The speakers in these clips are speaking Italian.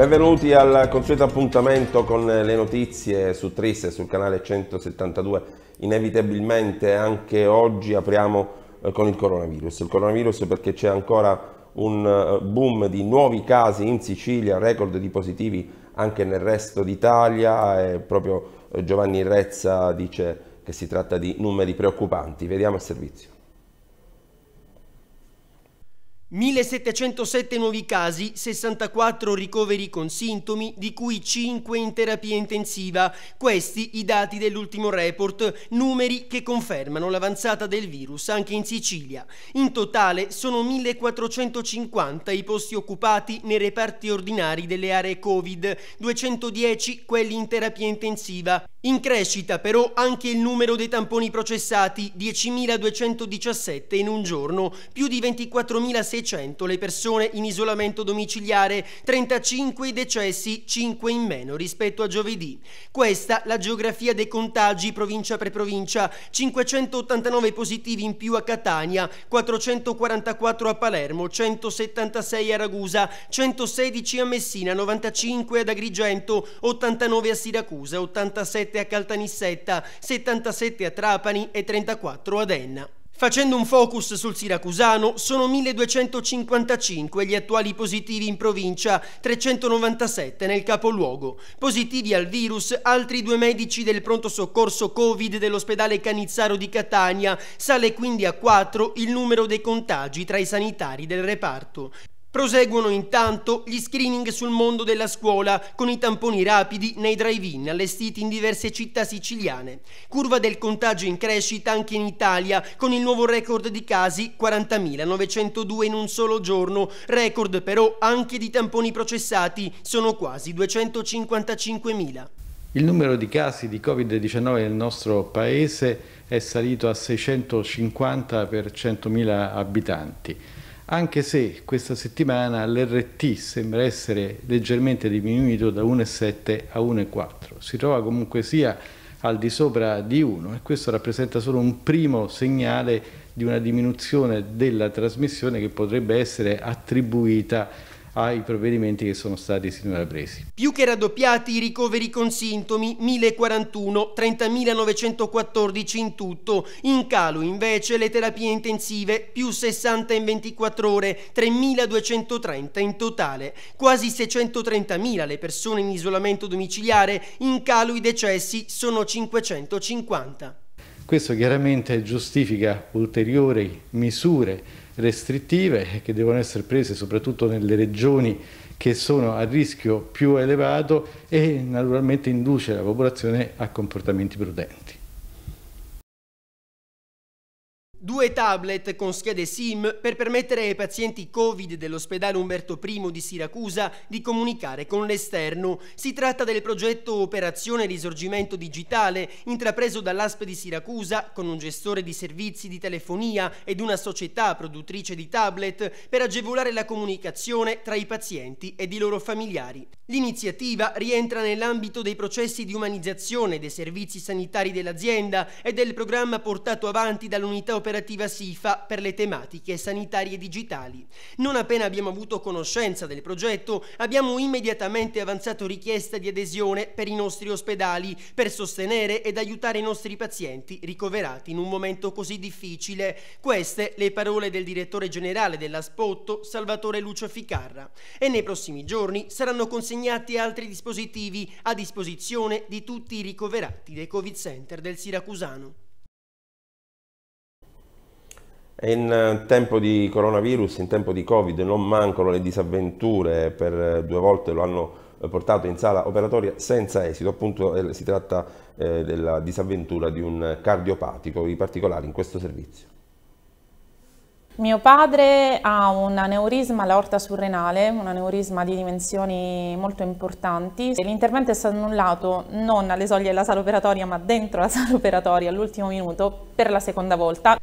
Benvenuti al consueto appuntamento con eh, le notizie su Tris sul canale 172. Inevitabilmente anche oggi apriamo eh, con il coronavirus. Il coronavirus perché c'è ancora un eh, boom di nuovi casi in Sicilia, record di positivi anche nel resto d'Italia e proprio Giovanni Rezza dice che si tratta di numeri preoccupanti. Vediamo il servizio. 1707 nuovi casi, 64 ricoveri con sintomi, di cui 5 in terapia intensiva. Questi i dati dell'ultimo report, numeri che confermano l'avanzata del virus anche in Sicilia. In totale sono 1450 i posti occupati nei reparti ordinari delle aree Covid, 210 quelli in terapia intensiva in crescita però anche il numero dei tamponi processati, 10.217 in un giorno, più di 24.600 le persone in isolamento domiciliare, 35 i decessi, 5 in meno rispetto a giovedì. Questa la geografia dei contagi provincia per provincia, 589 positivi in più a Catania, 444 a Palermo, 176 a Ragusa, 116 a Messina, 95 ad Agrigento, 89 a Siracusa, 87 27 a Caltanissetta, 77 a Trapani e 34 ad Enna. Facendo un focus sul siracusano, sono 1255 gli attuali positivi in provincia, 397 nel capoluogo. Positivi al virus altri due medici del pronto soccorso Covid dell'ospedale Canizzaro di Catania, sale quindi a 4 il numero dei contagi tra i sanitari del reparto. Proseguono intanto gli screening sul mondo della scuola con i tamponi rapidi nei drive-in allestiti in diverse città siciliane. Curva del contagio in crescita anche in Italia con il nuovo record di casi 40.902 in un solo giorno, record però anche di tamponi processati, sono quasi 255.000. Il numero di casi di Covid-19 nel nostro paese è salito a 650 per 100.000 abitanti anche se questa settimana l'RT sembra essere leggermente diminuito da 1,7 a 1,4. Si trova comunque sia al di sopra di 1 e questo rappresenta solo un primo segnale di una diminuzione della trasmissione che potrebbe essere attribuita ai provvedimenti che sono stati sinora presi. Più che raddoppiati i ricoveri con sintomi, 1041, 30.914 in tutto. In calo invece le terapie intensive, più 60 in 24 ore, 3.230 in totale. Quasi 630.000 le persone in isolamento domiciliare, in calo i decessi sono 550. Questo chiaramente giustifica ulteriori misure restrittive che devono essere prese soprattutto nelle regioni che sono a rischio più elevato e naturalmente induce la popolazione a comportamenti prudenti. Due tablet con schede SIM per permettere ai pazienti Covid dell'ospedale Umberto I di Siracusa di comunicare con l'esterno. Si tratta del progetto Operazione Risorgimento Digitale, intrapreso dall'ASP di Siracusa con un gestore di servizi di telefonia ed una società produttrice di tablet per agevolare la comunicazione tra i pazienti ed i loro familiari. L'iniziativa rientra nell'ambito dei processi di umanizzazione dei servizi sanitari dell'azienda e del programma portato avanti dall'unità operativa operativa SIFA per le tematiche sanitarie digitali. Non appena abbiamo avuto conoscenza del progetto, abbiamo immediatamente avanzato richiesta di adesione per i nostri ospedali, per sostenere ed aiutare i nostri pazienti ricoverati in un momento così difficile. Queste le parole del direttore generale della Spotto, Salvatore Lucio Ficarra. E nei prossimi giorni saranno consegnati altri dispositivi a disposizione di tutti i ricoverati dei Covid Center del Siracusano. In eh, tempo di coronavirus, in tempo di Covid, non mancano le disavventure, eh, per eh, due volte lo hanno portato in sala operatoria senza esito, appunto si tratta della disavventura di un cardiopatico, i particolari in questo servizio. Mio padre ha un aneurisma all'aorta surrenale, un aneurisma di dimensioni molto importanti. L'intervento è stato annullato non alle soglie della sala operatoria, ma dentro la sala operatoria all'ultimo minuto per la seconda volta.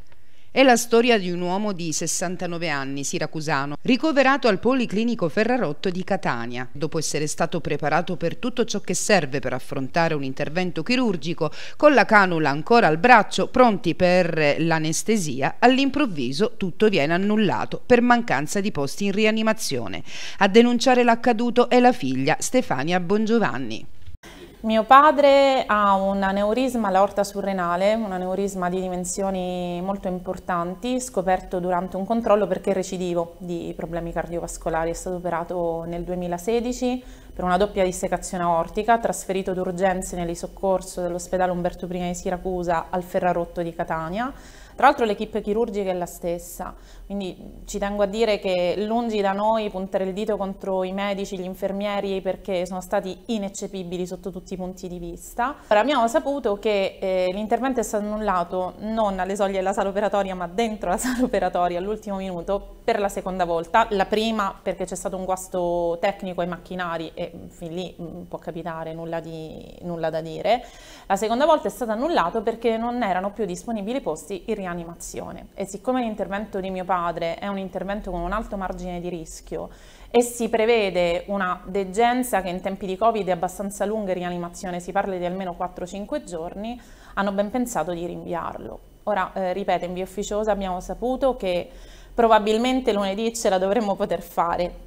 È la storia di un uomo di 69 anni, siracusano, ricoverato al Policlinico Ferrarotto di Catania. Dopo essere stato preparato per tutto ciò che serve per affrontare un intervento chirurgico, con la canula ancora al braccio, pronti per l'anestesia, all'improvviso tutto viene annullato per mancanza di posti in rianimazione. A denunciare l'accaduto è la figlia Stefania Bongiovanni. Mio padre ha un aneurisma all'aorta surrenale, un aneurisma di dimensioni molto importanti, scoperto durante un controllo perché recidivo di problemi cardiovascolari. È stato operato nel 2016 per una doppia dissecazione aortica, trasferito d'urgenza nell'isoccorso dell'ospedale Umberto I di Siracusa al Ferrarotto di Catania tra l'altro l'equipe chirurgica è la stessa, quindi ci tengo a dire che lungi da noi puntare il dito contro i medici, gli infermieri perché sono stati ineccepibili sotto tutti i punti di vista. Allora, abbiamo saputo che eh, l'intervento è stato annullato non alle soglie della sala operatoria ma dentro la sala operatoria all'ultimo minuto per la seconda volta, la prima perché c'è stato un guasto tecnico ai macchinari e mm, fin lì mm, può capitare nulla, di, nulla da dire, la seconda volta è stato annullato perché non erano più disponibili posti in rianimazione rianimazione e siccome l'intervento di mio padre è un intervento con un alto margine di rischio e si prevede una degenza che in tempi di Covid è abbastanza lunga in rianimazione, si parla di almeno 4-5 giorni, hanno ben pensato di rinviarlo. Ora, eh, ripeto, in via ufficiosa abbiamo saputo che probabilmente lunedì ce la dovremmo poter fare,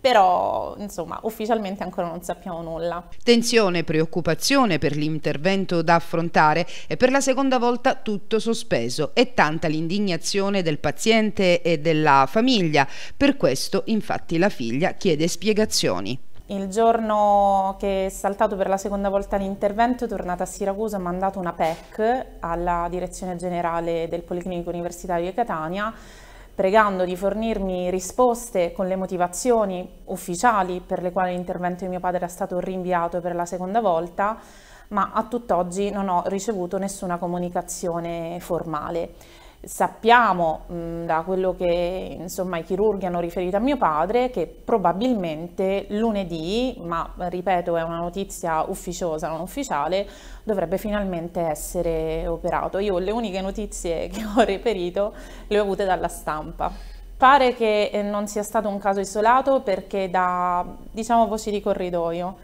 però insomma ufficialmente ancora non sappiamo nulla. Tensione e preoccupazione per l'intervento da affrontare e per la seconda volta tutto sospeso e tanta l'indignazione del paziente e della famiglia. Per questo infatti la figlia chiede spiegazioni. Il giorno che è saltato per la seconda volta l'intervento, tornata a Siracusa, ha mandato una PEC alla direzione generale del Policlinico Universitario di Catania pregando di fornirmi risposte con le motivazioni ufficiali per le quali l'intervento di mio padre è stato rinviato per la seconda volta, ma a tutt'oggi non ho ricevuto nessuna comunicazione formale. Sappiamo mh, mm, da quello che insomma, i chirurghi hanno riferito a mio padre che probabilmente lunedì, ma ripeto è una notizia ufficiosa, non ufficiale, dovrebbe finalmente essere operato. Io le uniche notizie che ho reperito le ho avute dalla stampa. Pare che eh, non sia stato un caso isolato perché da diciamo voci di corridoio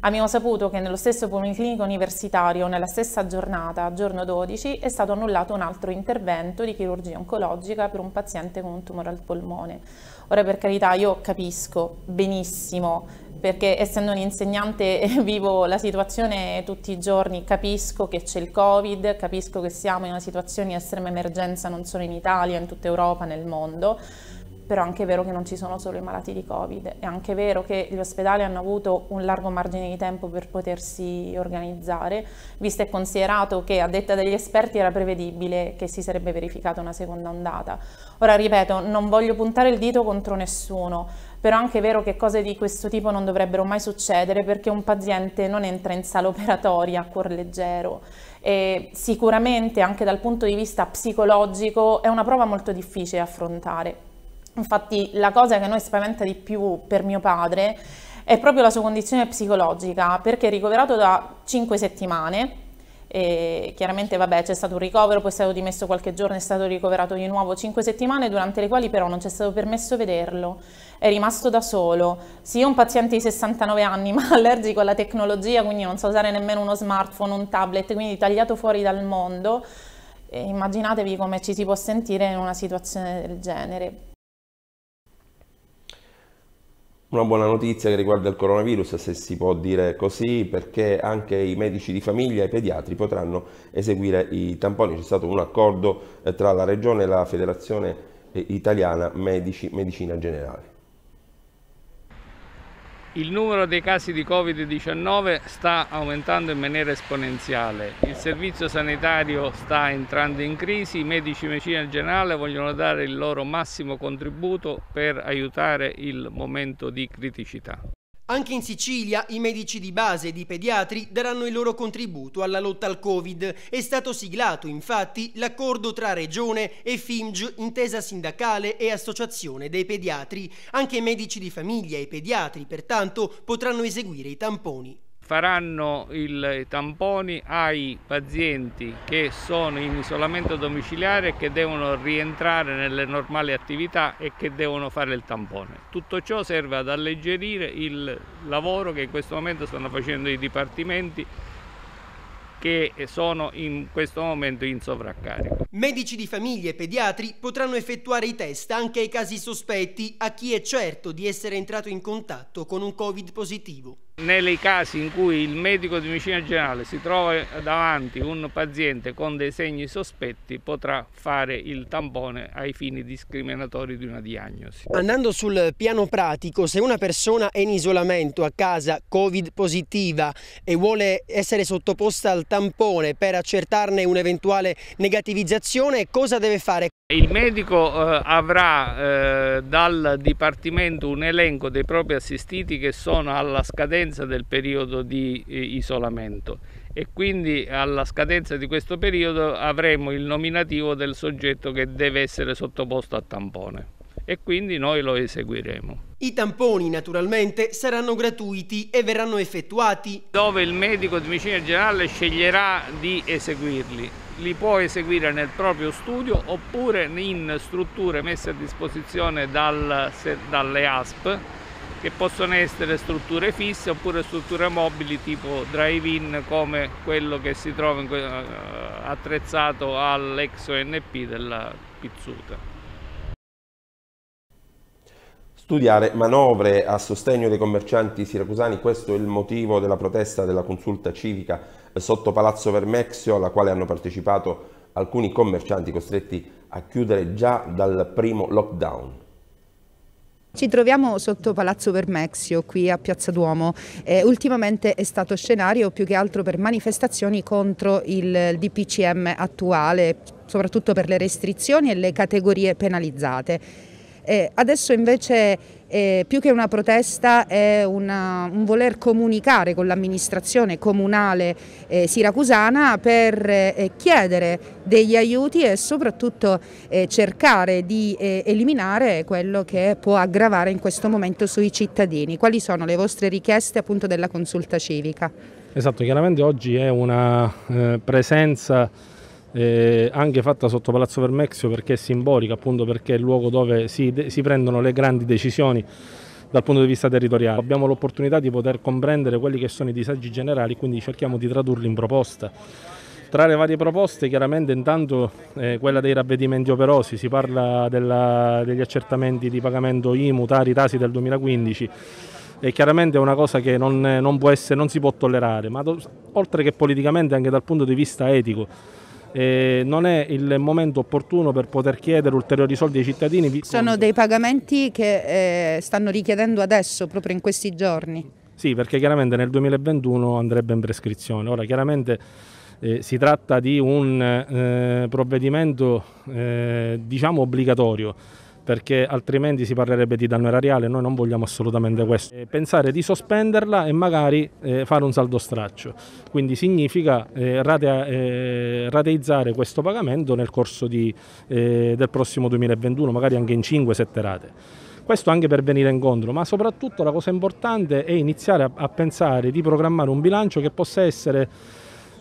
Abbiamo saputo che nello stesso Policlinico Universitario, nella stessa giornata, giorno 12, è stato annullato un altro intervento di chirurgia oncologica per un paziente con un tumore al polmone. Ora per carità io capisco benissimo perché essendo un insegnante vivo la situazione tutti i giorni, capisco che c'è il Covid, capisco che siamo in una situazione di estrema emergenza non solo in Italia, in tutta Europa, nel mondo, però è anche vero che non ci sono solo i malati di Covid, è anche vero che gli ospedali hanno avuto un largo margine di tempo per potersi organizzare, visto e considerato che a detta degli esperti era prevedibile che si sarebbe verificata una seconda ondata. Ora ripeto, non voglio puntare il dito contro nessuno, però è anche vero che cose di questo tipo non dovrebbero mai succedere perché un paziente non entra in sala operatoria a cuor leggero e sicuramente anche dal punto di vista psicologico è una prova molto difficile da affrontare Infatti la cosa che a noi spaventa di più per mio padre è proprio la sua condizione psicologica, perché è ricoverato da 5 settimane, e chiaramente vabbè c'è stato un ricovero, poi è stato dimesso qualche giorno, è stato ricoverato di nuovo 5 settimane durante le quali però non c'è stato permesso vederlo, è rimasto da solo, sì è un paziente di 69 anni ma allergico alla tecnologia quindi non sa usare nemmeno uno smartphone, un tablet, quindi tagliato fuori dal mondo, e immaginatevi come ci si può sentire in una situazione del genere. Una buona notizia che riguarda il coronavirus, se si può dire così, perché anche i medici di famiglia e i pediatri potranno eseguire i tamponi. C'è stato un accordo eh, tra la Regione e la Federazione eh, Italiana Medici Medicina Generale. Il numero dei casi di Covid-19 sta aumentando in maniera esponenziale, il servizio sanitario sta entrando in crisi, i medici di medicina in generale vogliono dare il loro massimo contributo per aiutare il momento di criticità. Anche in Sicilia i medici di base e i pediatri daranno il loro contributo alla lotta al Covid. È stato siglato infatti l'accordo tra Regione e FIMG, intesa sindacale e associazione dei pediatri. Anche i medici di famiglia e i pediatri pertanto potranno eseguire i tamponi faranno i tamponi ai pazienti che sono in isolamento domiciliare e che devono rientrare nelle normali attività e che devono fare il tampone. Tutto ciò serve ad alleggerire il lavoro che in questo momento stanno facendo i dipartimenti che sono in questo momento in sovraccarico. Medici di famiglia e pediatri potranno effettuare i test anche ai casi sospetti a chi è certo di essere entrato in contatto con un Covid positivo. Nei casi in cui il medico di medicina generale si trova davanti un paziente con dei segni sospetti potrà fare il tampone ai fini discriminatori di una diagnosi. Andando sul piano pratico, se una persona è in isolamento a casa Covid positiva e vuole essere sottoposta al tampone per accertarne un'eventuale negativizzazione, cosa deve fare? Il medico eh, avrà eh, dal Dipartimento un elenco dei propri assistiti che sono alla scadenza scadenza del periodo di eh, isolamento e quindi alla scadenza di questo periodo avremo il nominativo del soggetto che deve essere sottoposto a tampone e quindi noi lo eseguiremo. I tamponi naturalmente saranno gratuiti e verranno effettuati dove il medico di medicina generale sceglierà di eseguirli. Li può eseguire nel proprio studio oppure in strutture messe a disposizione dal, dalle ASP che possono essere strutture fisse oppure strutture mobili tipo drive-in come quello che si trova que eh, attrezzato all'ex ONP della Pizzuta. Studiare manovre a sostegno dei commercianti siracusani, questo è il motivo della protesta della consulta civica sotto Palazzo Vermexio alla quale hanno partecipato alcuni commercianti costretti a chiudere già dal primo lockdown. Ci troviamo sotto Palazzo Vermexio, qui a Piazza Duomo. Eh, ultimamente è stato scenario più che altro per manifestazioni contro il DPCM attuale, soprattutto per le restrizioni e le categorie penalizzate. Eh, adesso invece eh, più che una protesta è una, un voler comunicare con l'amministrazione comunale eh, siracusana per eh, chiedere degli aiuti e soprattutto eh, cercare di eh, eliminare quello che può aggravare in questo momento sui cittadini. Quali sono le vostre richieste appunto della consulta civica? Esatto, chiaramente oggi è una eh, presenza eh, anche fatta sotto Palazzo Vermexio perché è simbolica, appunto perché è il luogo dove si, si prendono le grandi decisioni dal punto di vista territoriale. Abbiamo l'opportunità di poter comprendere quelli che sono i disagi generali, quindi cerchiamo di tradurli in proposta. Tra le varie proposte, chiaramente intanto eh, quella dei ravvedimenti operosi, si parla della, degli accertamenti di pagamento IMU, Tari, Tasi del 2015 e chiaramente è una cosa che non, non, essere, non si può tollerare, ma do, oltre che politicamente anche dal punto di vista etico eh, non è il momento opportuno per poter chiedere ulteriori soldi ai cittadini. Sono dei pagamenti che eh, stanno richiedendo adesso, proprio in questi giorni. Sì, perché chiaramente nel 2021 andrebbe in prescrizione. Ora, chiaramente eh, si tratta di un eh, provvedimento eh, diciamo obbligatorio perché altrimenti si parlerebbe di danno erariale, noi non vogliamo assolutamente questo. E eh, pensare di sospenderla e magari eh, fare un saldo straccio, quindi significa eh, ratea, eh, rateizzare questo pagamento nel corso di, eh, del prossimo 2021, magari anche in 5-7 rate. Questo anche per venire incontro, ma soprattutto la cosa importante è iniziare a, a pensare di programmare un bilancio che possa essere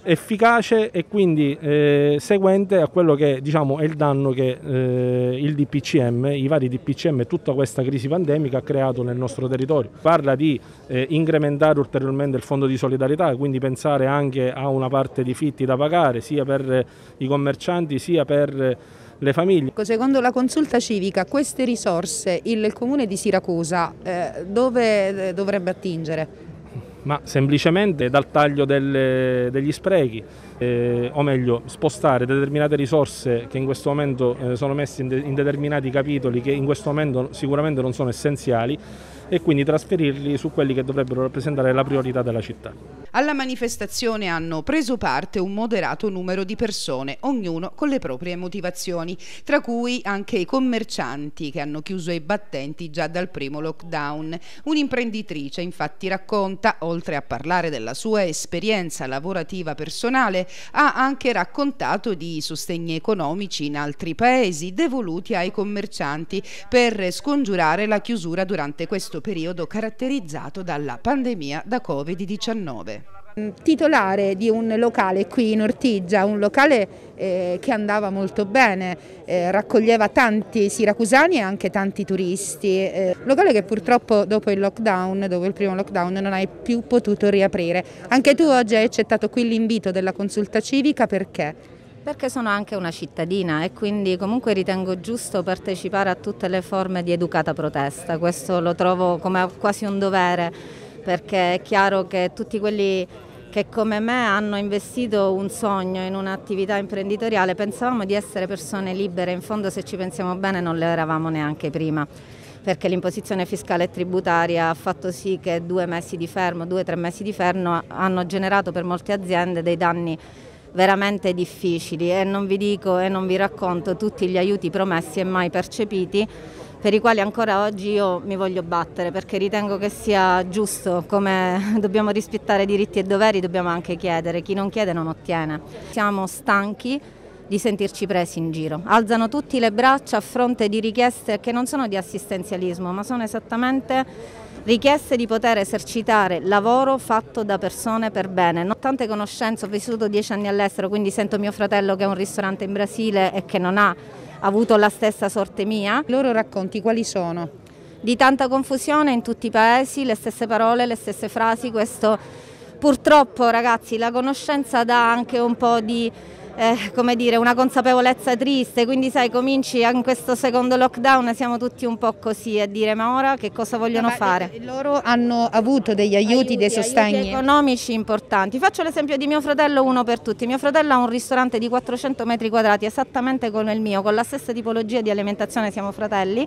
efficace e quindi eh, seguente a quello che diciamo, è il danno che eh, il DPCM, i vari DPCM e tutta questa crisi pandemica ha creato nel nostro territorio. Parla di eh, incrementare ulteriormente il fondo di solidarietà, quindi pensare anche a una parte di fitti da pagare sia per i commercianti sia per le famiglie. Ecco, secondo la consulta civica queste risorse il comune di Siracusa eh, dove eh, dovrebbe attingere? ma semplicemente dal taglio delle, degli sprechi, eh, o meglio spostare determinate risorse che in questo momento eh, sono messe in, de in determinati capitoli che in questo momento sicuramente non sono essenziali e quindi trasferirli su quelli che dovrebbero rappresentare la priorità della città. Alla manifestazione hanno preso parte un moderato numero di persone, ognuno con le proprie motivazioni, tra cui anche i commercianti che hanno chiuso i battenti già dal primo lockdown. Un'imprenditrice infatti racconta, oltre a parlare della sua esperienza lavorativa personale, ha anche raccontato di sostegni economici in altri paesi devoluti ai commercianti per scongiurare la chiusura durante questo questo periodo caratterizzato dalla pandemia da Covid-19 titolare di un locale qui in Ortigia, un locale eh, che andava molto bene, eh, raccoglieva tanti siracusani e anche tanti turisti, eh, locale che purtroppo dopo il lockdown, dopo il primo lockdown non hai più potuto riaprire. Anche tu oggi hai accettato qui l'invito della consulta civica perché? Perché sono anche una cittadina e quindi comunque ritengo giusto partecipare a tutte le forme di educata protesta, questo lo trovo come quasi un dovere perché è chiaro che tutti quelli che come me hanno investito un sogno in un'attività imprenditoriale, pensavamo di essere persone libere, in fondo se ci pensiamo bene non le eravamo neanche prima, perché l'imposizione fiscale e tributaria ha fatto sì che due mesi di fermo, due o tre mesi di fermo hanno generato per molte aziende dei danni veramente difficili e non vi dico e non vi racconto tutti gli aiuti promessi e mai percepiti per i quali ancora oggi io mi voglio battere perché ritengo che sia giusto come dobbiamo rispettare diritti e doveri, dobbiamo anche chiedere, chi non chiede non ottiene. Siamo stanchi di sentirci presi in giro. Alzano tutti le braccia a fronte di richieste che non sono di assistenzialismo, ma sono esattamente richieste di poter esercitare lavoro fatto da persone per bene. Non tante conoscenze, ho vissuto dieci anni all'estero, quindi sento mio fratello che ha un ristorante in Brasile e che non ha avuto la stessa sorte mia. I loro racconti quali sono? Di tanta confusione in tutti i paesi, le stesse parole, le stesse frasi, questo purtroppo ragazzi la conoscenza dà anche un po' di eh, come dire, una consapevolezza triste, quindi sai, cominci in questo secondo lockdown, siamo tutti un po' così a dire ma ora che cosa vogliono eh, ma fare? Eh, loro hanno avuto degli aiuti, aiuti dei sostegni aiuti economici importanti. Faccio l'esempio di mio fratello, uno per tutti. Mio fratello ha un ristorante di 400 metri quadrati, esattamente come il mio, con la stessa tipologia di alimentazione, siamo fratelli.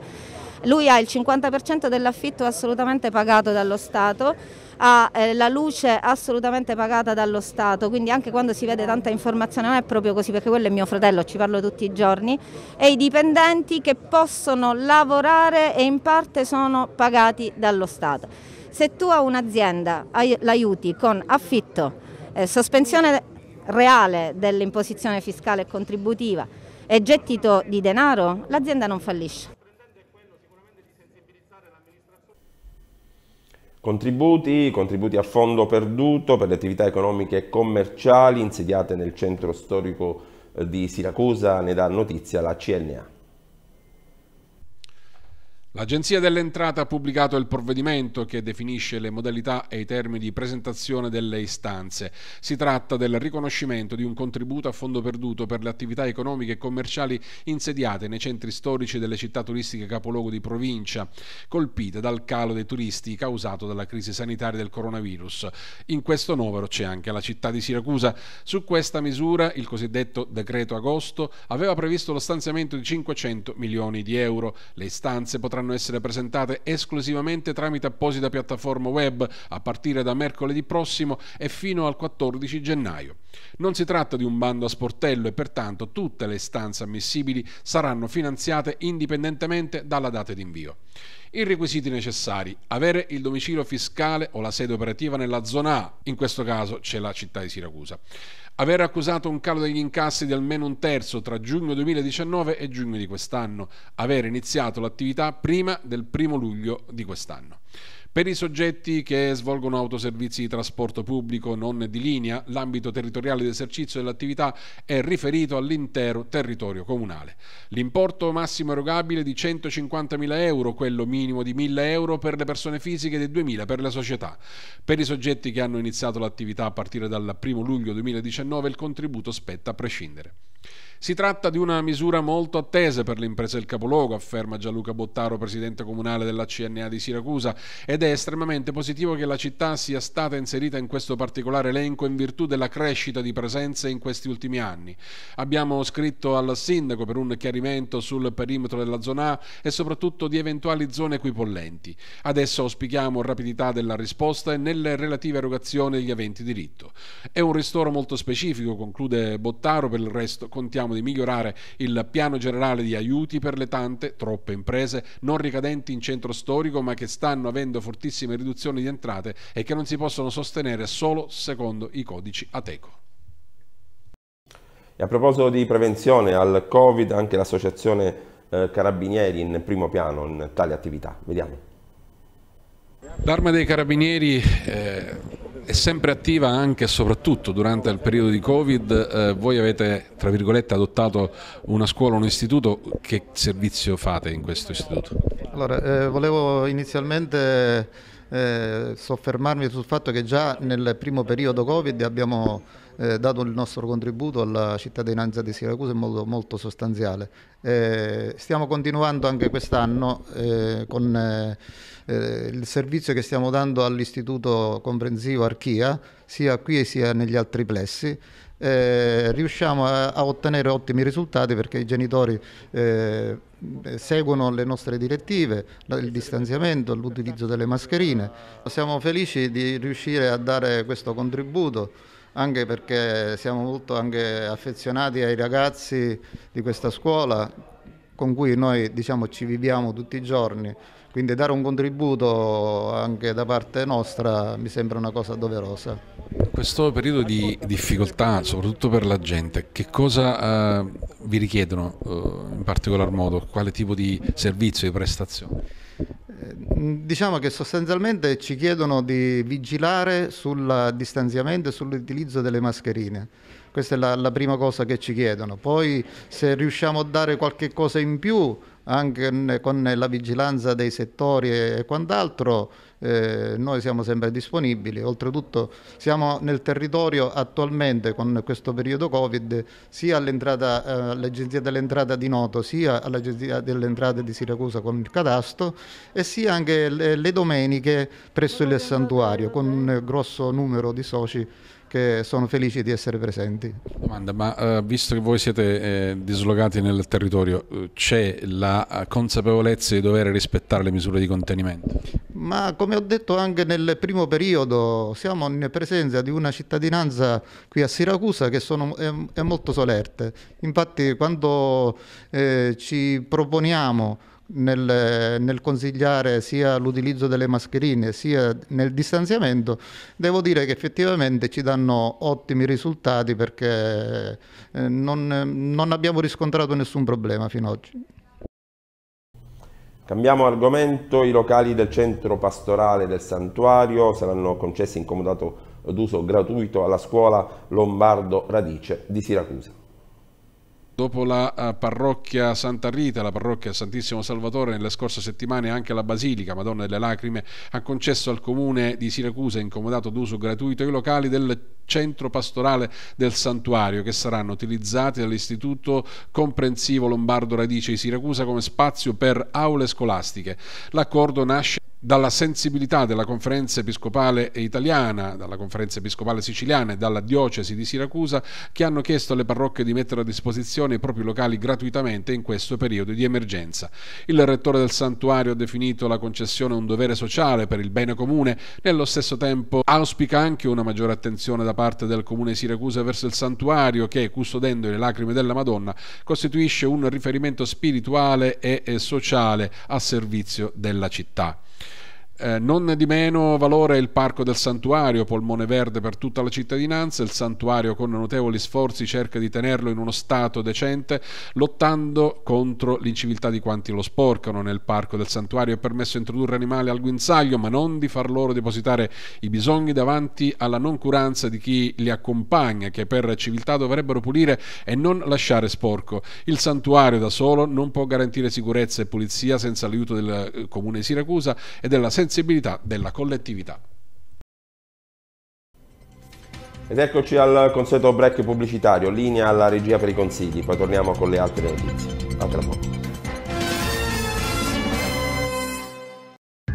Lui ha il 50% dell'affitto assolutamente pagato dallo Stato ha eh, la luce assolutamente pagata dallo Stato, quindi anche quando si vede tanta informazione non è proprio così perché quello è mio fratello, ci parlo tutti i giorni, e i dipendenti che possono lavorare e in parte sono pagati dallo Stato. Se tu a un'azienda l'aiuti con affitto, eh, sospensione reale dell'imposizione fiscale e contributiva e gettito di denaro, l'azienda non fallisce. Contributi, contributi a fondo perduto per le attività economiche e commerciali insediate nel centro storico eh, di Siracusa, ne dà notizia la CNA. L'Agenzia dell'Entrata ha pubblicato il provvedimento che definisce le modalità e i termini di presentazione delle istanze. Si tratta del riconoscimento di un contributo a fondo perduto per le attività economiche e commerciali insediate nei centri storici delle città turistiche capoluogo di provincia, colpite dal calo dei turisti causato dalla crisi sanitaria del coronavirus. In questo numero c'è anche la città di Siracusa. Su questa misura, il cosiddetto decreto agosto aveva previsto lo stanziamento di 500 milioni di euro. Le istanze potranno potranno essere presentate esclusivamente tramite apposita piattaforma web a partire da mercoledì prossimo e fino al 14 gennaio. Non si tratta di un bando a sportello e pertanto tutte le istanze ammissibili saranno finanziate indipendentemente dalla data di invio. I requisiti necessari. Avere il domicilio fiscale o la sede operativa nella zona A, in questo caso c'è la città di Siracusa aver accusato un calo degli incassi di almeno un terzo tra giugno 2019 e giugno di quest'anno, aver iniziato l'attività prima del primo luglio di quest'anno. Per i soggetti che svolgono autoservizi di trasporto pubblico non di linea, l'ambito territoriale di esercizio dell'attività è riferito all'intero territorio comunale. L'importo massimo erogabile è di 150.000 euro, quello minimo di 1.000 euro per le persone fisiche e di 2.000 per le società. Per i soggetti che hanno iniziato l'attività a partire dal 1 luglio 2019 il contributo spetta a prescindere. Si tratta di una misura molto attesa per l'impresa imprese del capoluogo, afferma Gianluca Bottaro, presidente comunale della CNA di Siracusa, ed è estremamente positivo che la città sia stata inserita in questo particolare elenco in virtù della crescita di presenze in questi ultimi anni. Abbiamo scritto al sindaco per un chiarimento sul perimetro della zona A e soprattutto di eventuali zone equipollenti. Adesso auspichiamo rapidità della risposta e nelle relative erogazioni degli aventi diritto. È un ristoro molto specifico, conclude Bottaro, per il resto contiamo di migliorare il piano generale di aiuti per le tante, troppe imprese non ricadenti in centro storico ma che stanno avendo fortissime riduzioni di entrate e che non si possono sostenere solo secondo i codici ATECO. E a proposito di prevenzione al Covid, anche l'associazione eh, Carabinieri in primo piano in tale attività. Vediamo. L'arma dei carabinieri eh è sempre attiva anche e soprattutto durante il periodo di Covid. Eh, voi avete, tra virgolette, adottato una scuola, un istituto. Che servizio fate in questo istituto? Allora, eh, volevo inizialmente eh, soffermarmi sul fatto che già nel primo periodo Covid abbiamo eh, dato il nostro contributo alla cittadinanza di Siracusa in modo molto sostanziale. Eh, stiamo continuando anche quest'anno eh, con eh, eh, il servizio che stiamo dando all'Istituto Comprensivo Archia, sia qui sia negli altri plessi. Eh, riusciamo a, a, ottenere ottimi risultati perché i genitori seguono le nostre direttive, il distanziamento, l'utilizzo delle mascherine. Siamo felici di riuscire a dare questo contributo anche perché siamo molto affezionati ai ragazzi di questa scuola con cui noi diciamo, ci viviamo tutti i giorni, quindi dare un contributo anche da parte nostra mi sembra una cosa doverosa. In questo periodo di difficoltà, soprattutto per la gente, che cosa eh, vi richiedono eh, in particolar modo? Quale tipo di servizio, di prestazione? Eh, diciamo che sostanzialmente ci chiedono di vigilare sul distanziamento e sull'utilizzo delle mascherine. Questa è la, la, prima cosa che ci chiedono. Poi se riusciamo a dare qualche cosa in più anche con la vigilanza dei settori e quant'altro, eh, noi siamo sempre disponibili, oltretutto siamo nel territorio attualmente con questo periodo Covid sia eh, all'agenzia dell'entrata di Noto sia all'agenzia dell'entrata di Siracusa con il cadasto e sia anche le, le domeniche presso il santuario con un grosso numero di soci che sono felici di essere presenti. Domanda, ma uh, visto che voi siete eh, dislocati nel territorio, eh, c'è la consapevolezza di dover rispettare le misure di contenimento? ma come ho detto anche nel primo periodo siamo in presenza di una cittadinanza qui a Siracusa che sono, è, è, molto solerte. Infatti quando eh, ci proponiamo nel, nel, consigliare sia l'utilizzo delle mascherine sia nel distanziamento, devo dire che effettivamente ci danno ottimi risultati perché eh, non, non abbiamo riscontrato nessun problema fino ad oggi. Cambiamo argomento, i locali del centro pastorale del santuario saranno concessi in comodato d'uso gratuito alla scuola Lombardo Radice di Siracusa. Dopo la eh, parrocchia Santa Rita, la parrocchia Santissimo Salvatore, nelle scorse settimane anche la Basilica Madonna delle Lacrime ha concesso al comune di Siracusa, incomodato d'uso gratuito, i locali del centro pastorale del santuario che saranno utilizzati dall'Istituto Comprensivo Lombardo Radice di Siracusa come spazio per aule scolastiche. L'accordo nasce dalla sensibilità della conferenza episcopale italiana, dalla conferenza episcopale siciliana e dalla diocesi di Siracusa che hanno chiesto alle parrocchie di mettere a disposizione i propri locali gratuitamente in questo periodo di emergenza. Il rettore del santuario ha definito la concessione un dovere sociale per il bene comune, nello stesso tempo auspica anche una maggiore attenzione da parte del comune Siracusa verso il santuario che, custodendo le lacrime della Madonna, costituisce un riferimento spirituale e sociale a servizio della città. Eh, non di meno valore il Parco del Santuario, polmone verde per tutta la cittadinanza, il santuario con notevoli sforzi cerca di tenerlo in uno stato decente, lottando contro l'inciviltà di quanti lo sporcano. Nel Parco del Santuario è permesso introdurre animali al guinzaglio, ma non di far loro depositare i bisogni davanti alla noncuranza di chi li accompagna, che per civiltà dovrebbero pulire e non lasciare sporco. Il santuario da solo non può garantire sicurezza e pulizia senza l'aiuto del eh, comune di Siracusa e della senza sensibilità della collettività. Ed eccoci al consueto break pubblicitario, linea alla regia per i consigli, poi torniamo con le altre notizie. A tra poco.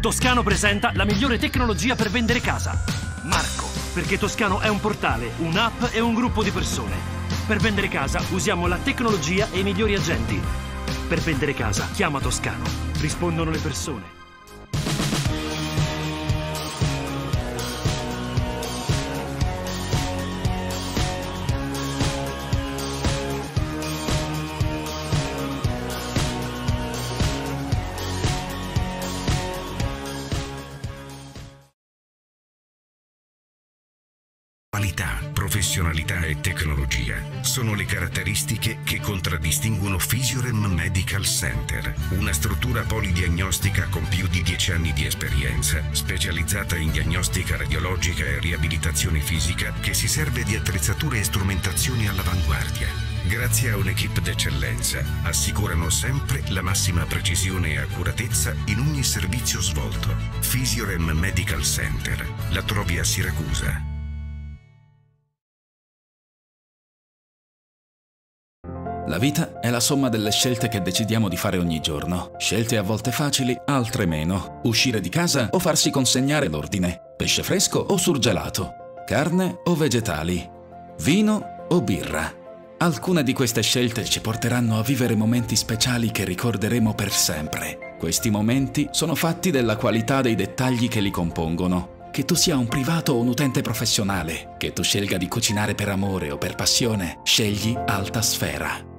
Toscano presenta la migliore tecnologia per vendere casa. Marco, perché Toscano è un portale, un'app e un gruppo di persone. Per vendere casa usiamo la tecnologia e i migliori agenti. Per vendere casa chiama Toscano. Rispondono le persone. Qualità, professionalità e tecnologia sono le caratteristiche che contraddistinguono Physiorem Medical Center, una struttura polidiagnostica con più di 10 anni di esperienza, specializzata in diagnostica radiologica e riabilitazione fisica, che si serve di attrezzature e strumentazioni all'avanguardia. Grazie a un'equipe d'eccellenza, assicurano sempre la massima precisione e accuratezza in ogni servizio svolto. Physiorem Medical Center, la trovi a Siracusa. La vita è la somma delle scelte che decidiamo di fare ogni giorno, scelte a volte facili, altre meno, uscire di casa o farsi consegnare l'ordine, pesce fresco o surgelato, carne o vegetali, vino o birra. Alcune di queste scelte ci porteranno a vivere momenti speciali che ricorderemo per sempre. Questi momenti sono fatti della qualità dei dettagli che li compongono, che tu sia un privato o un utente professionale, che tu scelga di cucinare per amore o per passione, scegli Alta Sfera.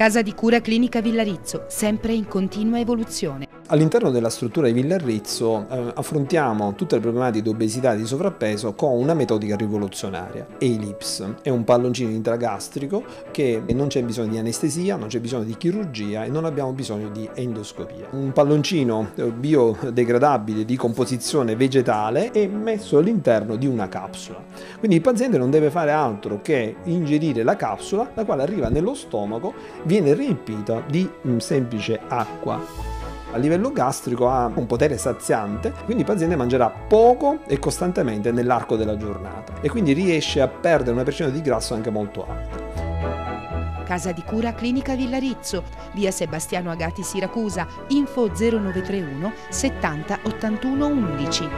Casa di cura clinica Villarizzo, sempre in continua evoluzione. All'interno della struttura di Villarrizzo eh, affrontiamo tutte le problematiche di obesità e di sovrappeso con una metodica rivoluzionaria, ELIPS. È un palloncino intragastrico che non c'è bisogno di anestesia, non c'è bisogno di chirurgia e non abbiamo bisogno di endoscopia. Un palloncino eh, biodegradabile di composizione vegetale è messo all'interno di una capsula. Quindi il paziente non deve fare altro che ingerire la capsula, la quale arriva nello stomaco, viene riempita di mm, semplice acqua. A livello gastrico ha un potere saziante, quindi il paziente mangerà poco e costantemente nell'arco della giornata e quindi riesce a perdere una percentuale di grasso anche molto alta. Casa di Cura Clinica Villarizzo, via Sebastiano Agati Siracusa, info 0931 70 81 11.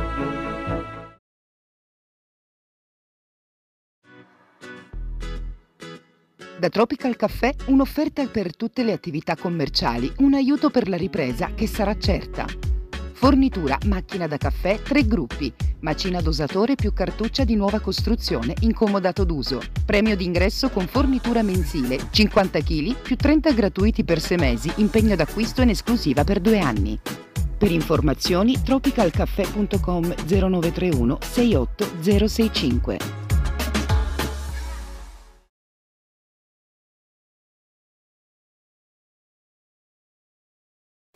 Da Tropical Caffè un'offerta per tutte le attività commerciali, un aiuto per la ripresa che sarà certa. Fornitura, macchina da caffè, tre gruppi, macina dosatore più cartuccia di nuova costruzione, incomodato d'uso. Premio d'ingresso con fornitura mensile, 50 kg più 30 gratuiti per 6 mesi, impegno d'acquisto in esclusiva per 2 anni. Per informazioni tropicalcaffè.com 0931 68065.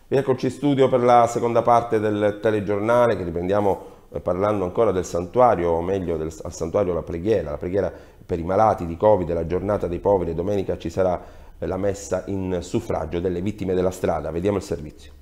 Eccoci in studio per la seconda parte del telegiornale che riprendiamo eh, parlando ancora del santuario, o meglio del, al santuario la preghiera, la preghiera per i malati di Covid, la giornata dei poveri, domenica ci sarà eh, la messa in suffragio delle vittime della strada. Vediamo il servizio.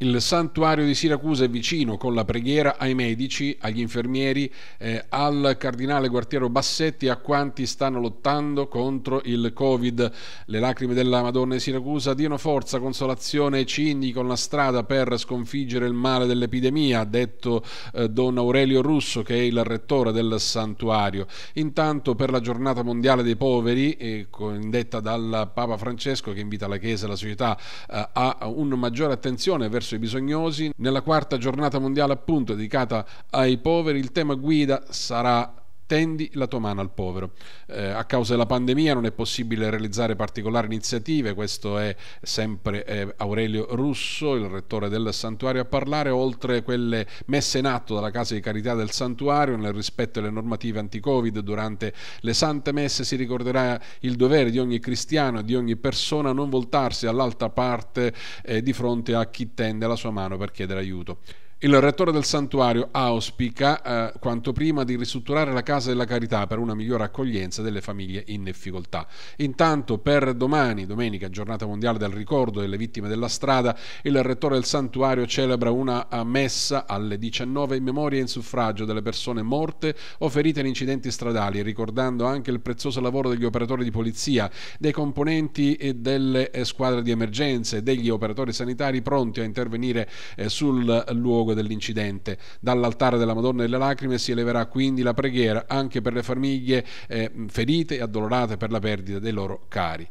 Il santuario di Siracusa è vicino con la preghiera ai medici, agli infermieri, eh, al cardinale Guartiero Bassetti a quanti stanno lottando contro il Covid. Le lacrime della Madonna di Siracusa diano forza, consolazione e ci indicano la strada per sconfiggere il male dell'epidemia, ha detto eh, Don Aurelio Russo che è il rettore del santuario. Intanto per la giornata mondiale dei poveri, eh, indetta dal Papa Francesco che invita la Chiesa e la società eh, a un maggiore attenzione verso verso i bisognosi. Nella quarta giornata mondiale appunto dedicata ai poveri il tema guida sarà tendi la tua mano al povero. Eh, a causa della pandemia non è possibile realizzare particolari iniziative, questo è sempre eh, Aurelio Russo, il rettore del santuario, a parlare, oltre quelle messe in atto dalla Casa di Carità del santuario nel rispetto delle normative anti-Covid. Durante le sante messe si ricorderà il dovere di ogni cristiano e di ogni persona non voltarsi all'alta parte eh, di fronte a chi tende la sua mano per chiedere aiuto. Il rettore del santuario auspica eh, quanto prima di ristrutturare la Casa della Carità per una migliore accoglienza delle famiglie in difficoltà. Intanto per domani, domenica, giornata mondiale del ricordo delle vittime della strada, il rettore del santuario celebra una eh, messa alle 19 in memoria e in suffragio delle persone morte o ferite in incidenti stradali, ricordando anche il prezioso lavoro degli operatori di polizia, dei componenti e eh, delle eh, squadre di emergenze, degli operatori sanitari pronti a intervenire eh, sul luogo luogo dell'incidente. Dall'altare della Madonna delle Lacrime si eleverà quindi la preghiera anche per le famiglie eh, ferite e addolorate per la perdita dei loro cari.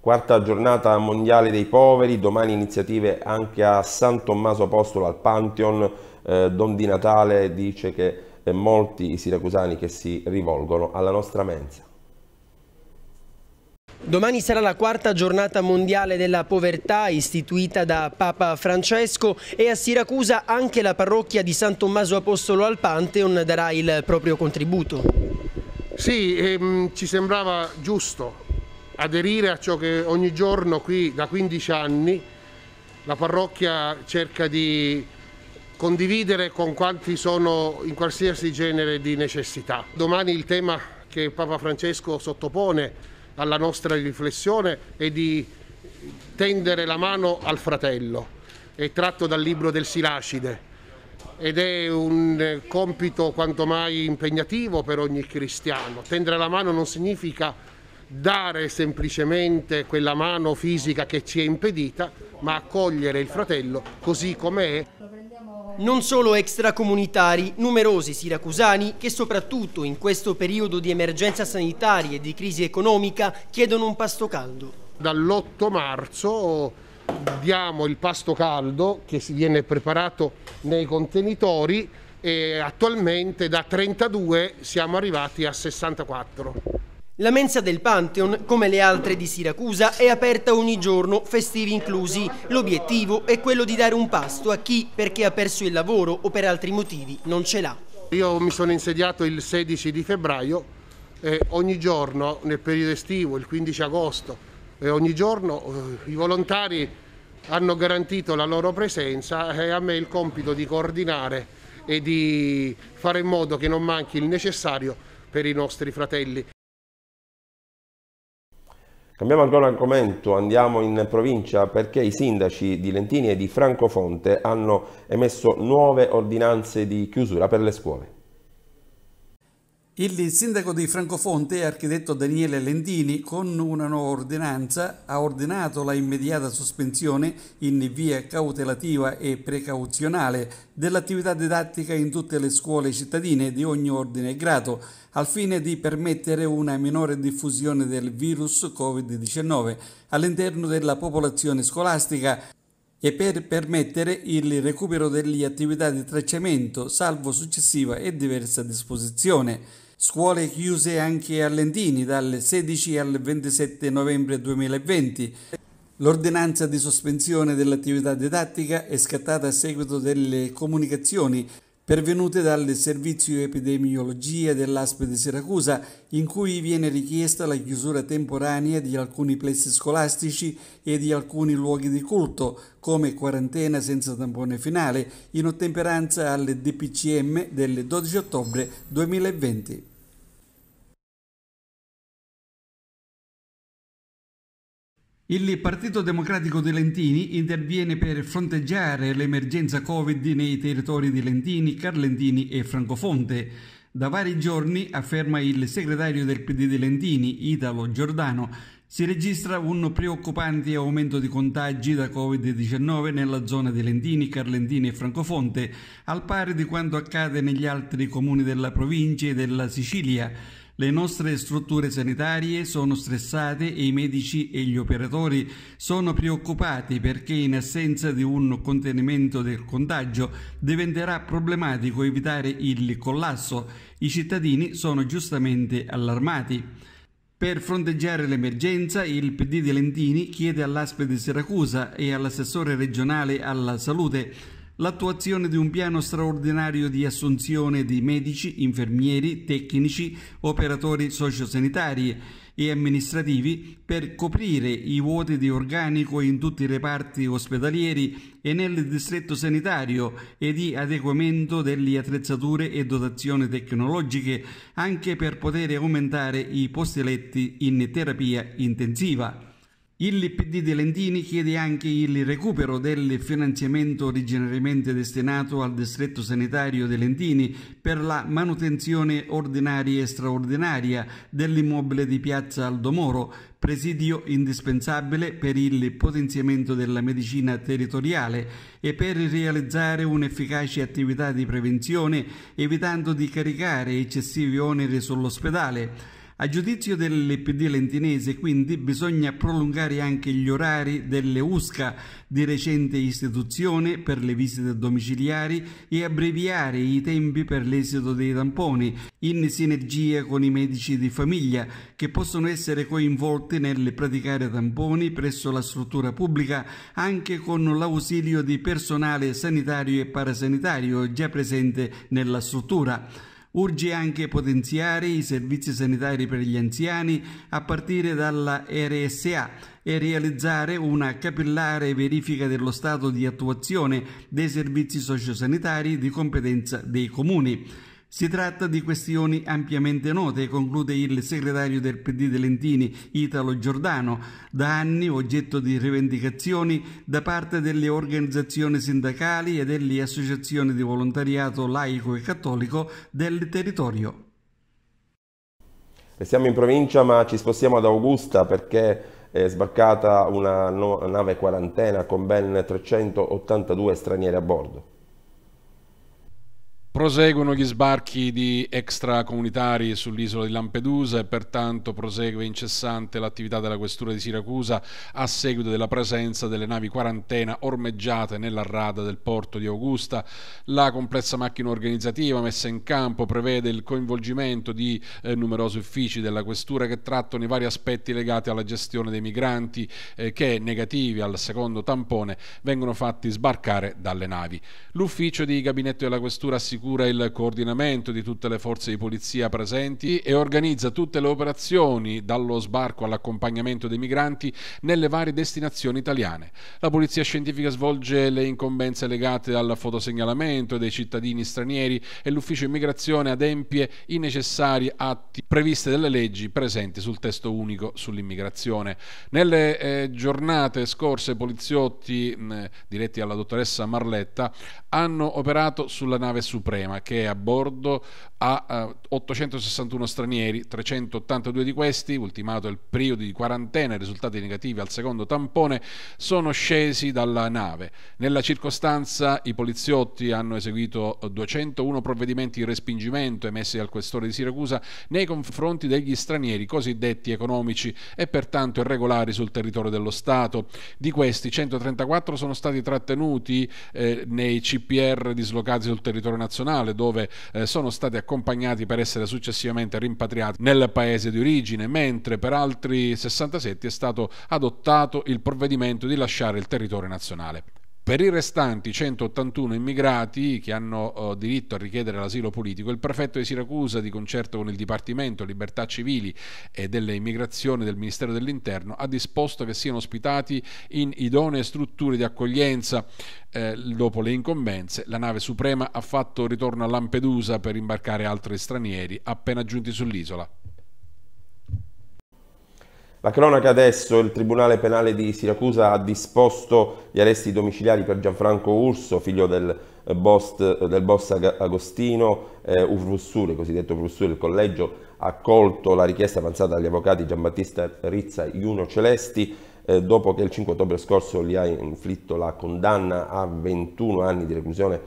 Quarta giornata mondiale dei poveri, domani iniziative anche a San Tommaso Apostolo al Pantheon. Eh, Don Di Natale dice che eh, molti i siracusani che si rivolgono alla nostra mensa. Domani sarà la quarta giornata mondiale della povertà istituita da Papa Francesco e a Siracusa anche la parrocchia di San Tommaso Apostolo al Pantheon darà il proprio contributo. Sì, ehm, ci sembrava giusto aderire a ciò che ogni giorno qui da 15 anni la parrocchia cerca di condividere con quanti sono in qualsiasi genere di necessità. Domani il tema che Papa Francesco sottopone alla nostra riflessione e di tendere la mano al fratello. È tratto dal libro del Siracide ed è un compito quanto mai impegnativo per ogni cristiano. Tendere la mano non significa dare semplicemente quella mano fisica che ci è impedita, ma accogliere il fratello così come è non solo extracomunitari, numerosi siracusani che soprattutto in questo periodo di emergenza sanitaria e di crisi economica chiedono un pasto caldo. Dall'8 marzo diamo il pasto caldo che viene preparato nei contenitori e attualmente da 32 siamo arrivati a 64. La mensa del Pantheon, come le altre di Siracusa, è aperta ogni giorno, festivi inclusi. L'obiettivo è quello di dare un pasto a chi, perché ha perso il lavoro o per altri motivi, non ce l'ha. Io mi sono insediato il 16 di febbraio e ogni giorno, nel periodo estivo, il 15 agosto, ogni giorno eh, i volontari hanno garantito la loro presenza e a me il compito di coordinare e di fare in modo che non manchi il necessario per i nostri fratelli. Cambiamo ancora argomento, andiamo in provincia perché i sindaci di Lentini e di Francofonte hanno emesso nuove ordinanze di chiusura per le scuole. Il sindaco di Francofonte, architetto Daniele Lentini, con una nuova ordinanza ha ordinato la immediata sospensione in via cautelativa e precauzionale dell'attività didattica in tutte le scuole cittadine di ogni ordine e grado, al fine di permettere una minore diffusione del virus Covid-19 all'interno della popolazione scolastica e per permettere il recupero delle attività di tracciamento, salvo successiva e diversa disposizione. Scuole chiuse anche a Lentini dal 16 al 27 novembre 2020. L'ordinanza di sospensione dell'attività didattica è scattata a seguito delle comunicazioni pervenute dal Servizio Epidemiologia dell'ASP di Siracusa, in cui viene richiesta la chiusura temporanea di alcuni plessi scolastici e di alcuni luoghi di culto, come quarantena senza tampone finale, in ottemperanza alle DPCM del 12 ottobre 2020. Il Partito Democratico di Lentini interviene per fronteggiare l'emergenza Covid nei territori di Lentini, Carlentini e Francofonte. Da vari giorni, afferma il segretario del PD di Lentini, Italo Giordano, si registra un preoccupante aumento di contagi da Covid-19 nella zona di Lentini, Carlentini e Francofonte, al pari di quanto accade negli altri comuni della provincia e della Sicilia. Le nostre strutture sanitarie sono stressate e i medici e gli operatori sono preoccupati perché in assenza di un contenimento del contagio diventerà problematico evitare il collasso. I cittadini sono giustamente allarmati. Per fronteggiare l'emergenza, il PD di Lentini chiede all'Aspe di Siracusa e all'assessore regionale alla salute l'attuazione di un piano straordinario di assunzione di medici, infermieri, tecnici, operatori sociosanitari e amministrativi per coprire i vuoti di organico in tutti i reparti ospedalieri e nel distretto sanitario e di adeguamento delle attrezzature e dotazioni tecnologiche anche per poter aumentare i posti letti in terapia intensiva. Il PD di Lentini chiede anche il recupero del finanziamento originariamente destinato al distretto sanitario di Lentini per la manutenzione ordinaria e straordinaria dell'immobile di piazza Aldomoro, presidio indispensabile per il potenziamento della medicina territoriale e per realizzare un'efficace attività di prevenzione evitando di caricare eccessivi oneri sull'ospedale a giudizio dell'EPD lentinese, quindi, bisogna prolungare anche gli orari delle USCA di recente istituzione per le visite domiciliari e abbreviare i tempi per l'esito dei tamponi, in sinergia con i medici di famiglia che possono essere coinvolti nel praticare tamponi presso la struttura pubblica anche con l'ausilio di personale sanitario e parasanitario già presente nella struttura. Urge anche potenziare i servizi sanitari per gli anziani a partire dalla RSA e realizzare una capillare verifica dello stato di attuazione dei servizi sociosanitari di competenza dei comuni. Si tratta di questioni ampiamente note, conclude il segretario del PD de Lentini, Italo Giordano, da anni oggetto di rivendicazioni da parte delle organizzazioni sindacali e delle associazioni di volontariato laico e cattolico del territorio. Siamo in provincia ma ci spostiamo ad Augusta perché è sbarcata una nave quarantena con ben 382 stranieri a bordo. Proseguono gli sbarchi di extracomunitari sull'isola di Lampedusa e pertanto prosegue incessante l'attività della questura di Siracusa a seguito della presenza delle navi quarantena ormeggiate nella rada del porto di Augusta. La complessa macchina organizzativa messa in campo prevede il coinvolgimento di eh, numerosi uffici della questura che trattano i vari aspetti legati alla gestione dei migranti eh, che, negativi al secondo tampone, vengono fatti sbarcare dalle navi. L'ufficio di gabinetto della questura assicura assicura il coordinamento di tutte le forze di polizia presenti e organizza tutte le operazioni, dallo sbarco all'accompagnamento dei migranti, nelle varie destinazioni italiane. La polizia scientifica svolge le incombenze legate al fotosegnalamento dei cittadini stranieri e l'ufficio immigrazione adempie i necessari atti previsti dalle leggi presenti sul testo unico sull'immigrazione. Nelle eh, giornate scorse poliziotti mh, diretti alla dottoressa Marletta hanno operato sulla nave Suprema Suprema che a bordo ha 861 eh, stranieri, 382 di questi, ultimato il periodo di quarantena e risultati negativi al secondo tampone, sono scesi dalla nave. Nella circostanza i poliziotti hanno eseguito 201 provvedimenti di respingimento emessi dal questore di Siracusa nei confronti degli stranieri cosiddetti economici e pertanto irregolari sul territorio dello Stato. Di questi 134 sono stati trattenuti eh, nei CPR dislocati sul territorio nazionale internazionale dove eh, sono stati accompagnati per essere successivamente rimpatriati nel paese di origine, mentre per altri 67 è stato adottato il provvedimento di lasciare il territorio nazionale. Per i restanti 181 immigrati che hanno eh, diritto a richiedere l'asilo politico, il prefetto di Siracusa, di concerto con il Dipartimento Libertà Civili e delle Immigrazioni del Ministero dell'Interno, ha disposto che siano ospitati in idonee strutture di accoglienza. Eh, dopo le incombenze, la nave Suprema ha fatto ritorno a Lampedusa per imbarcare altri stranieri appena giunti sull'isola. La cronaca adesso, il Tribunale Penale di Siracusa ha disposto gli arresti domiciliari per Gianfranco Urso, figlio del, eh, boss, del boss Agostino eh, il cosiddetto Urrussure, il collegio ha accolto la richiesta avanzata dagli avvocati Giambattista Rizza e Iuno Celesti eh, dopo che il 5 ottobre scorso gli ha inflitto la condanna a 21 anni di reclusione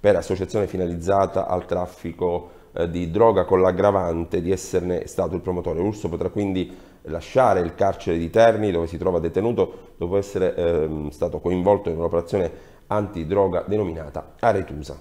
per associazione finalizzata al traffico eh, di droga con l'aggravante di esserne stato il promotore. Urso potrà quindi lasciare il carcere di Terni dove si trova detenuto dopo essere ehm, stato coinvolto in un'operazione antidroga denominata Aretusa.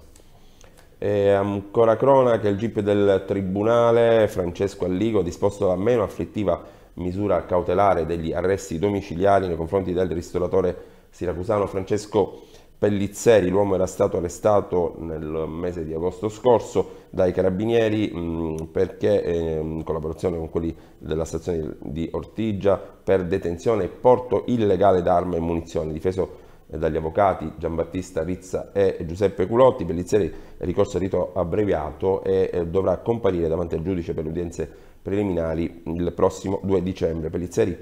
E ancora cronaca, il GIP del Tribunale Francesco Alligo ha disposto la meno afflittiva misura cautelare degli arresti domiciliari nei confronti del ristoratore siracusano Francesco Pellizzeri, l'uomo era stato arrestato nel mese di agosto scorso dai carabinieri mm, perché ehm, in collaborazione con quelli della stazione di Ortigia per detenzione e porto illegale d'arma e munizioni, difeso dagli avvocati Giambattista Rizza e Giuseppe Culotti. Pellizzeri è ricorso a rito abbreviato e eh, dovrà comparire davanti al giudice per le udienze preliminari il prossimo 2 dicembre. Pellizzeri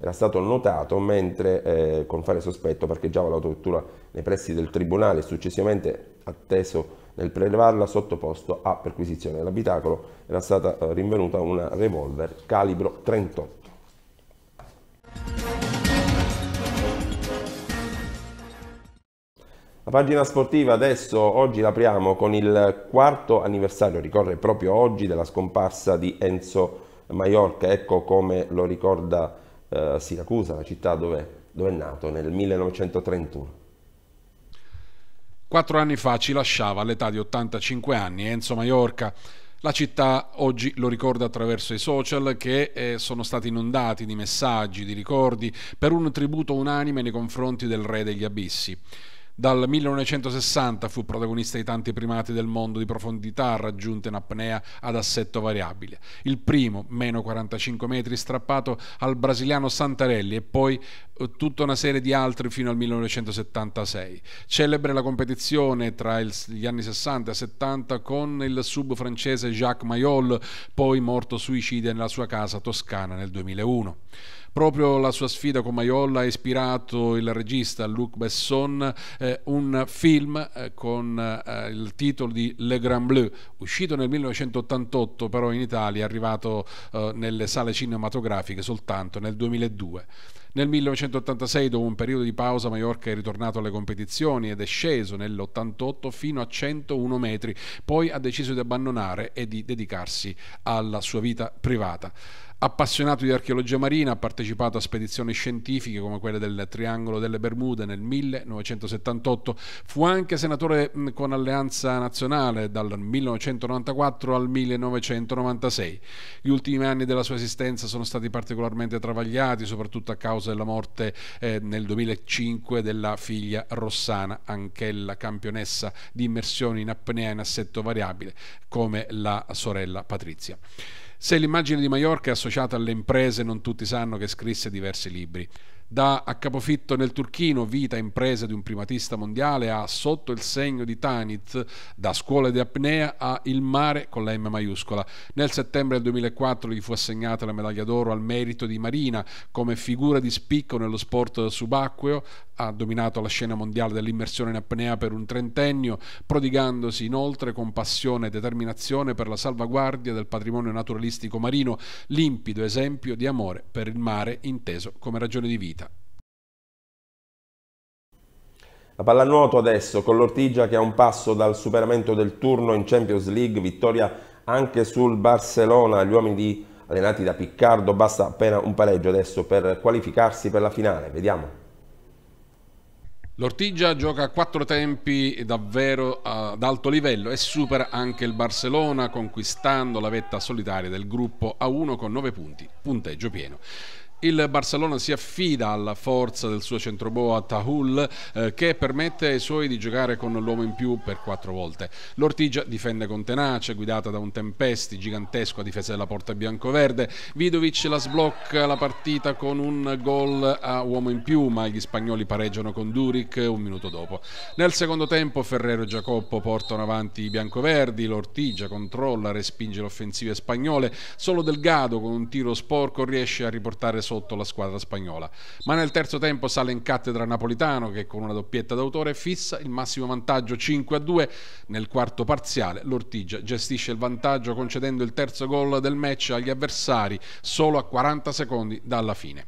era stato notato mentre eh, con fare sospetto parcheggiava l'autovettura nei pressi del Tribunale e successivamente atteso nel prelevarla sottoposto a perquisizione. L'abitacolo era stata eh, rinvenuta una revolver calibro 38. La pagina sportiva adesso, oggi l'apriamo con il quarto anniversario, ricorre proprio oggi, della scomparsa di Enzo Maiorca, ecco come lo ricorda eh, Siracusa, la città dove, dove è nato nel 1931. Quattro anni fa ci lasciava all'età di 85 anni Enzo Maiorca. La città oggi lo ricorda attraverso i social che eh, sono stati inondati di messaggi, di ricordi, per un tributo unanime nei confronti del re degli abissi. Dal 1960 fu protagonista di tanti primati del mondo di profondità raggiunte in apnea ad assetto variabile. Il primo, meno 45 metri, strappato al brasiliano Santarelli e poi eh, tutta una serie di altri fino al 1976. Celebre la competizione tra gli anni 60 e 70 con il sub francese Jacques Mayol, poi morto suicida nella sua casa toscana nel 2001. Proprio la sua sfida con Maiolla ha ispirato il regista Luc Besson eh, un film eh, con eh, il titolo di Le Grand Bleu, uscito nel 1988 però in Italia, arrivato eh, nelle sale cinematografiche soltanto nel 2002. Nel 1986, dopo un periodo di pausa, Mallorca è ritornato alle competizioni ed è sceso nell'88 fino a 101 metri, poi ha deciso di abbandonare e di dedicarsi alla sua vita privata. Appassionato di archeologia marina, ha partecipato a spedizioni scientifiche come quelle del Triangolo delle Bermude nel 1978, fu anche senatore mm, con Alleanza Nazionale dal 1994 al 1996. Gli ultimi anni della sua esistenza sono stati particolarmente travagliati, soprattutto a causa della morte eh, nel 2005 della figlia Rossana, anch'ella campionessa di immersioni in apnea in assetto variabile, come la sorella Patrizia. Se l'immagine di Maiorca è associata alle imprese, non tutti sanno che scrisse diversi libri. Da A capofitto nel Turchino, vita e impresa di un primatista mondiale, a Sotto il segno di Tanit, da scuola di apnea a Il mare con la M maiuscola. Nel settembre del 2004 gli fu assegnata la medaglia d'oro al merito di Marina come figura di spicco nello sport subacqueo, ha dominato la scena mondiale dell'immersione in apnea per un trentennio, prodigandosi inoltre con passione e determinazione per la salvaguardia del patrimonio naturalistico marino, limpido esempio di amore per il mare inteso come ragione di vita. La pallanuoto adesso con l'Ortigia che è un passo dal superamento del turno in Champions League, vittoria anche sul Barcellona, gli uomini di allenati da Piccardo, basta appena un pareggio adesso per qualificarsi per la finale, vediamo. L'Ortigia gioca a quattro tempi davvero ad alto livello e supera anche il Barcellona conquistando la vetta solitaria del gruppo A1 con 9 punti, punteggio pieno. Il Barcellona si affida alla forza del suo centroboa Tahul eh, che permette ai suoi di giocare con l'uomo in più per quattro volte. L'Ortigia difende con tenacia, guidata da un Tempesti gigantesco a difesa della porta biancoverde. Vidovic la sblocca la partita con un gol a uomo in più, ma gli spagnoli pareggiano con Duric un minuto dopo. Nel secondo tempo Ferrero e Giacoppo portano avanti i biancoverdi, l'Ortigia controlla, respinge l'offensiva offensive spagnole, solo Delgado con un tiro sporco riesce a riportare sotto la squadra spagnola. Ma nel terzo tempo sale in cattedra Napolitano che con una doppietta d'autore fissa il massimo vantaggio 5-2 nel quarto parziale. L'Ortigia gestisce il vantaggio concedendo il terzo gol del match agli avversari solo a 40 secondi dalla fine.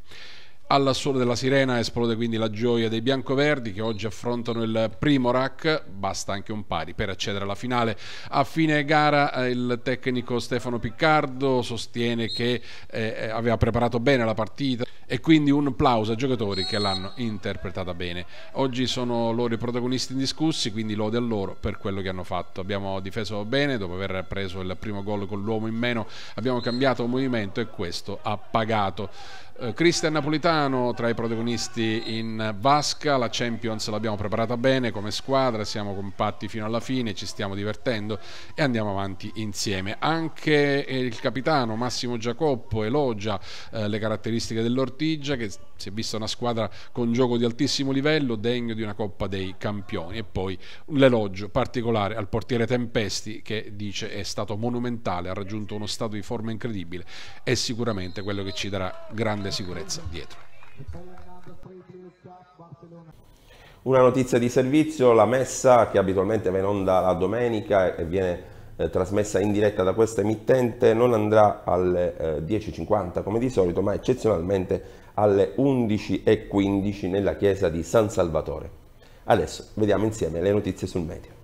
Alla suola della sirena esplode quindi la gioia dei biancoverdi che oggi affrontano il primo rack, basta anche un pari per accedere alla finale. A fine gara eh, il tecnico Stefano Piccardo sostiene che eh, eh, aveva preparato bene la partita e quindi un applauso ai giocatori che l'hanno interpretata bene. Oggi sono loro i protagonisti indiscussi, quindi lode a loro per quello che hanno fatto. Abbiamo difeso bene dopo aver preso il primo gol con l'uomo in meno, abbiamo cambiato movimento e questo ha pagato. Eh, Cristian Napolitano tra i protagonisti in vasca, la Champions l'abbiamo preparata bene come squadra, siamo compatti fino alla fine, ci stiamo divertendo e andiamo avanti insieme. Anche eh, il capitano Massimo Giacoppo elogia eh, le caratteristiche dell'Ortigia che si è vista una squadra con gioco di altissimo livello, degno di una Coppa dei Campioni e poi l'elogio particolare al portiere Tempesti che dice è stato monumentale, ha raggiunto uno stato di forma incredibile, è sicuramente quello che ci darà grande grande sicurezza dietro. Una notizia di servizio, la messa che abitualmente viene onda la domenica e viene eh, trasmessa in diretta da questa emittente non andrà alle eh, 10.50 come di solito ma eccezionalmente alle 11.15 nella chiesa di San Salvatore. Adesso vediamo insieme le notizie sul media.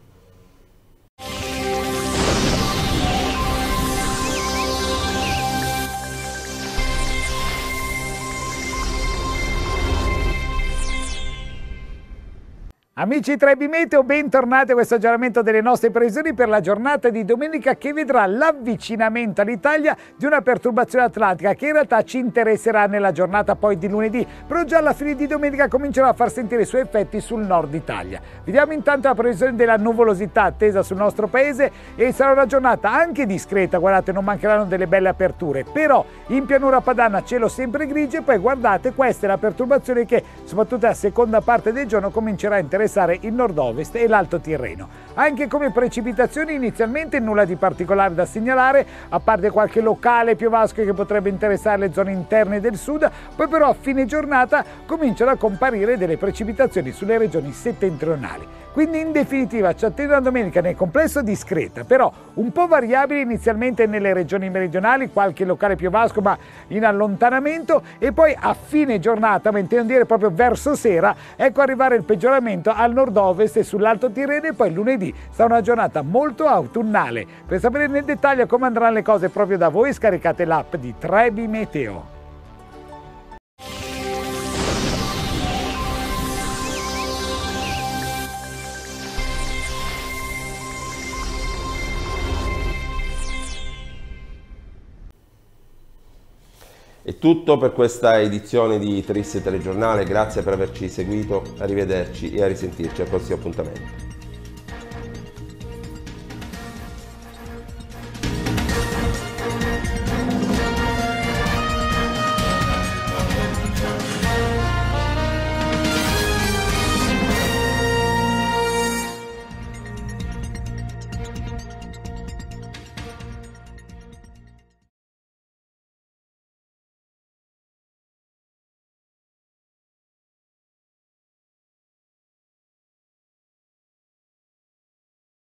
Amici Trebimeteo, bentornati a questo aggiornamento delle nostre previsioni per la giornata di domenica che vedrà l'avvicinamento all'Italia di una perturbazione atlantica che in realtà ci interesserà nella giornata poi di lunedì, però già alla fine di domenica comincerà a far sentire i suoi effetti sul nord Italia. Vediamo intanto la previsione della nuvolosità attesa sul nostro paese e sarà una giornata anche discreta, guardate non mancheranno delle belle aperture, però in pianura padana cielo sempre grigio e poi guardate questa è la perturbazione che soprattutto la seconda parte del giorno comincerà a interessare interessare il nord-ovest e l'Alto Tirreno. Anche come precipitazioni inizialmente nulla di particolare da segnalare, a parte qualche locale piovasco che potrebbe interessare le zone interne del sud, poi però a fine giornata cominciano a comparire delle precipitazioni sulle regioni settentrionali. Quindi in definitiva ci attende una domenica nel complesso discreta, però un po' variabile inizialmente nelle regioni meridionali, qualche locale piovasco ma in allontanamento e poi a fine giornata, ma intendo dire proprio verso sera, ecco arrivare il peggioramento al nord-ovest e sull'Alto Tirreno e poi lunedì sarà una giornata molto autunnale. Per sapere nel dettaglio come andranno le cose proprio da voi scaricate l'app di Trebi Meteo. È tutto per questa edizione di Trisse Telegiornale, grazie per averci seguito, arrivederci e a risentirci al prossimo appuntamento.